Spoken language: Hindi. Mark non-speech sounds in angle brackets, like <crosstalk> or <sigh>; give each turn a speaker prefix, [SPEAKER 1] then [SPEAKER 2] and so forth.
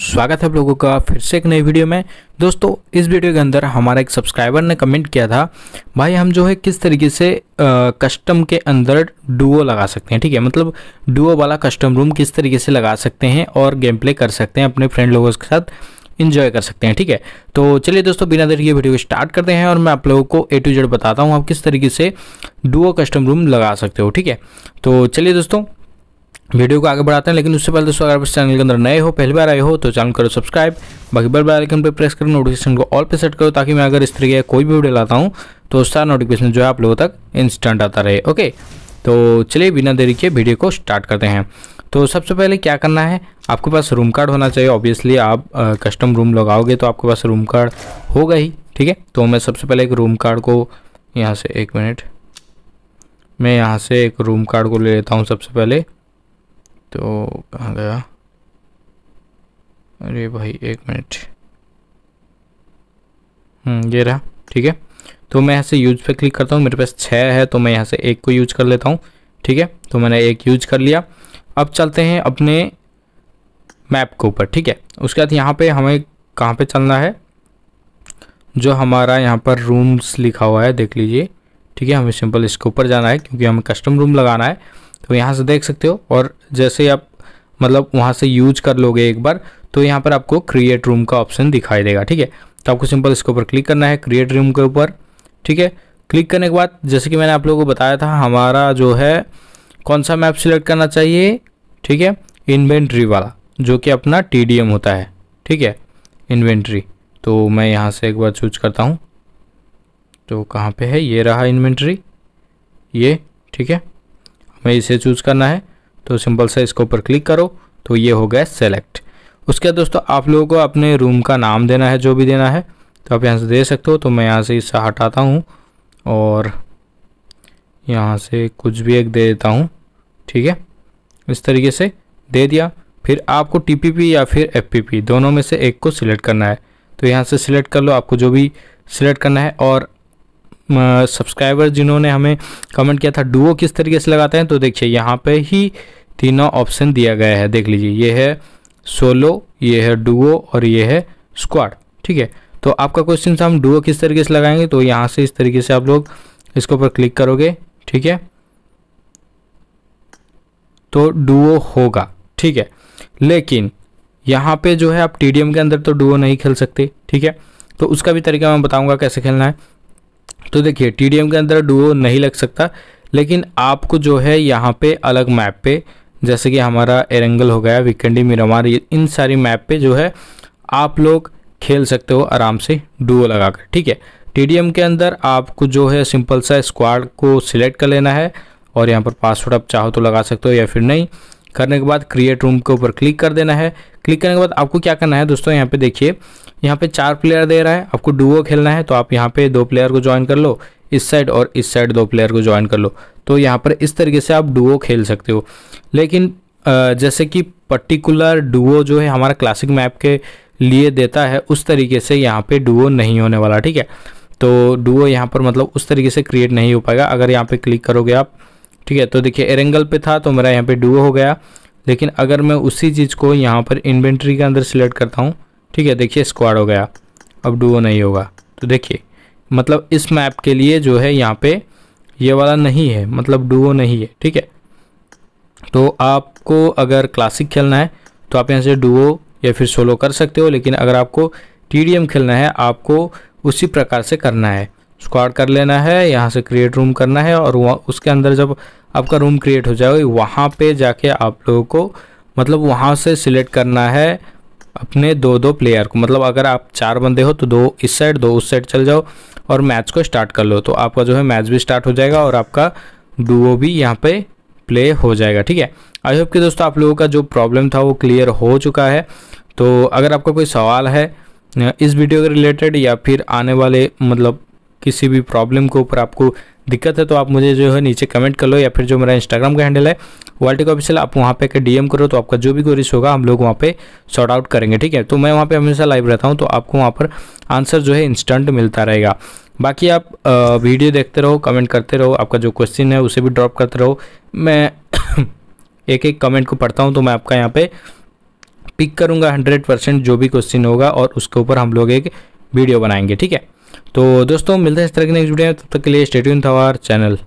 [SPEAKER 1] स्वागत है आप लोगों का फिर से एक नई वीडियो में दोस्तों इस वीडियो के अंदर हमारा एक सब्सक्राइबर ने कमेंट किया था भाई हम जो है किस तरीके से आ, कस्टम के अंदर डुओ लगा सकते हैं ठीक है मतलब डुओ वाला कस्टम रूम किस तरीके से लगा सकते हैं और गेम प्ले कर सकते हैं अपने फ्रेंड लोगों के साथ इन्जॉय कर सकते हैं ठीक है तो चलिए दोस्तों बिना देर ये वीडियो को स्टार्ट करते हैं और मैं आप लोगों को ए टू जेड बताता हूँ आप किस तरीके से डुओ कस्टम रूम लगा सकते हो ठीक है तो चलिए दोस्तों वीडियो को आगे बढ़ाते हैं लेकिन उससे पहले दोस्तों अगर आप इस चैनल के अंदर नए हो पहली बार आए हो तो चैनल करो सब्सक्राइब बाकी बेल आइकन पर प्रेस करो नोटिफिकेशन को ऑल पे सेट करो ताकि मैं अगर इस तरीके का कोई भी वीडियो लाता हूँ तो सारा नोटिफिकेशन जो है आप लोगों तक इंस्टेंट आता रहे ओके तो चलिए बिना देरी के वीडियो को स्टार्ट करते हैं तो सबसे पहले क्या करना है आपके पास रूम कार्ड होना चाहिए ऑब्वियसली आप कस्टम रूम लगाओगे तो आपके पास रूम कार्ड होगा ही ठीक है तो मैं सबसे पहले एक रूम कार्ड को यहाँ से एक मिनट मैं यहाँ से एक रूम कार्ड को ले लेता हूँ सबसे पहले तो कहाँ गया अरे भाई एक मिनट हम्म, ये रहा ठीक है तो मैं यहाँ से यूज पे क्लिक करता हूँ मेरे पास छः है तो मैं यहाँ से एक को यूज कर लेता हूँ ठीक है तो मैंने एक यूज कर लिया अब चलते हैं अपने मैप के ऊपर ठीक है उसके बाद यहाँ पे हमें कहाँ पे चलना है जो हमारा यहाँ पर रूम्स लिखा हुआ है देख लीजिए ठीक है हमें सिंपल इसके ऊपर जाना है क्योंकि हमें कस्टम रूम लगाना है तो यहाँ से देख सकते हो और जैसे आप मतलब वहाँ से यूज कर लोगे एक बार तो यहाँ पर आपको क्रिएट रूम का ऑप्शन दिखाई देगा ठीक है तो आपको सिंपल इसके ऊपर क्लिक करना है क्रिएट रूम के ऊपर ठीक है क्लिक करने के बाद जैसे कि मैंने आप लोगों को बताया था हमारा जो है कौन सा मैप सिलेक्ट करना चाहिए ठीक है इन्वेंट्री वाला जो कि अपना टी होता है ठीक है इन्वेंट्री तो मैं यहाँ से एक बार चूज करता हूँ तो कहाँ पे है ये रहा इन्वेंट्री ये ठीक है हमें इसे चूज़ करना है तो सिंपल सा इसके ऊपर क्लिक करो तो ये हो गया सेलेक्ट उसके बाद दोस्तों आप लोगों को अपने रूम का नाम देना है जो भी देना है तो आप यहाँ से दे सकते हो तो मैं यहाँ से इसे हटाता हूँ और यहाँ से कुछ भी एक दे देता हूँ ठीक है इस तरीके से दे दिया फिर आपको टी या फिर एफ दोनों में से एक को सिलेक्ट करना है तो यहाँ से सिलेक्ट कर लो आपको जो भी सिलेक्ट करना है और सब्सक्राइबर जिन्होंने हमें कमेंट किया था डुओ किस तरीके से लगाते हैं तो देखिए यहाँ पे ही तीनों ऑप्शन दिया गया है देख लीजिए ये है सोलो ये है डुओ और ये है स्क्वाड ठीक है तो आपका क्वेश्चन हम डुओ किस तरीके से लगाएंगे तो यहाँ से इस तरीके से आप लोग इसके ऊपर क्लिक करोगे ठीक है तो डुओ होगा ठीक है लेकिन यहाँ पे जो है आप टीडीएम के अंदर तो डुओ नहीं खेल सकते ठीक है तो उसका भी तरीका मैं बताऊंगा कैसे खेलना है तो देखिए टी के अंदर डुओ नहीं लग सकता लेकिन आपको जो है यहाँ पे अलग मैप पे जैसे कि हमारा एरेंगल हो गया विकंडी मिरामार इन सारी मैप पे जो है आप लोग खेल सकते हो आराम से डुओ लगा कर ठीक है टी के अंदर आपको जो है सिंपल सा स्क्वाड को सिलेक्ट कर लेना है और यहाँ पर पासवर्ड आप चाहो तो लगा सकते हो या फिर नहीं करने के बाद क्रिएट रूम के ऊपर क्लिक कर देना है क्लिक करने के बाद आपको क्या करना है दोस्तों यहाँ पे देखिए यहाँ पे चार प्लेयर दे रहा है आपको डुओ खेलना है तो आप यहाँ पे दो प्लेयर को ज्वाइन कर लो इस साइड और इस साइड दो प्लेयर को ज्वाइन कर लो तो यहाँ पर इस तरीके से आप डुओ खेल सकते हो लेकिन जैसे कि पर्टिकुलर डुओ जो है हमारा क्लासिक मैप के लिए देता है उस तरीके से यहाँ पे डुओ नहीं होने वाला ठीक है तो डुओ यहाँ पर मतलब उस तरीके से क्रिएट नहीं हो पाएगा अगर यहाँ पे क्लिक करोगे आप ठीक है तो देखिए एरेंगल पे था तो मेरा यहाँ पे डुओ हो गया लेकिन अगर मैं उसी चीज़ को यहाँ पर इन्वेंट्री के अंदर सिलेक्ट करता हूँ ठीक है देखिए स्क्वाड हो गया अब डुओ नहीं होगा तो देखिए मतलब इस मैप के लिए जो है यहाँ पे ये वाला नहीं है मतलब डुओ नहीं है ठीक है तो आपको अगर क्लासिक खेलना है तो आप यहाँ से डुओ या फिर सोलो कर सकते हो लेकिन अगर आपको टी खेलना है आपको उसी प्रकार से करना है स्क्वाड कर लेना है यहाँ से क्रिएट रूम करना है और उसके अंदर जब आपका रूम क्रिएट हो जाएगा वहाँ पे जाके आप लोगों को मतलब वहाँ से सिलेक्ट करना है अपने दो दो प्लेयर को मतलब अगर आप चार बंदे हो तो दो इस साइड दो उस साइड चल जाओ और मैच को स्टार्ट कर लो तो आपका जो है मैच भी स्टार्ट हो जाएगा और आपका डुओ भी यहाँ पर प्ले हो जाएगा ठीक है आई होप कि दोस्तों आप लोगों का जो प्रॉब्लम था वो क्लियर हो चुका है तो अगर आपका कोई सवाल है इस वीडियो के रिलेटेड या फिर आने वाले मतलब किसी भी प्रॉब्लम के ऊपर आपको दिक्कत है तो आप मुझे जो है नीचे कमेंट कर लो या फिर जो मेरा इंस्टाग्राम का हैंडल है वर्ल्टिक ऑफिशियल आप वहाँ पे डीएम करो तो आपका जो भी क्वेरीज होगा हम लोग वहाँ पे सॉर्ट आउट करेंगे ठीक है तो मैं वहाँ पे हमेशा लाइव रहता हूँ तो आपको वहाँ पर आंसर जो है इंस्टेंट मिलता रहेगा बाकी आप वीडियो देखते रहो कमेंट करते रहो आपका जो क्वेश्चन है उसे भी ड्रॉप करते रहो मैं <coughs> एक एक कमेंट को पढ़ता हूँ तो मैं आपका यहाँ पर पिक करूँगा हंड्रेड परसेंट जो भी क्वेश्चन होगा और उसके ऊपर हम लोग एक वीडियो बनाएंगे ठीक है तो दोस्तों मिलते हैं इस तरह की नेक्स्ट वीडियो में तब तक के लिए स्टेट्यून था चैनल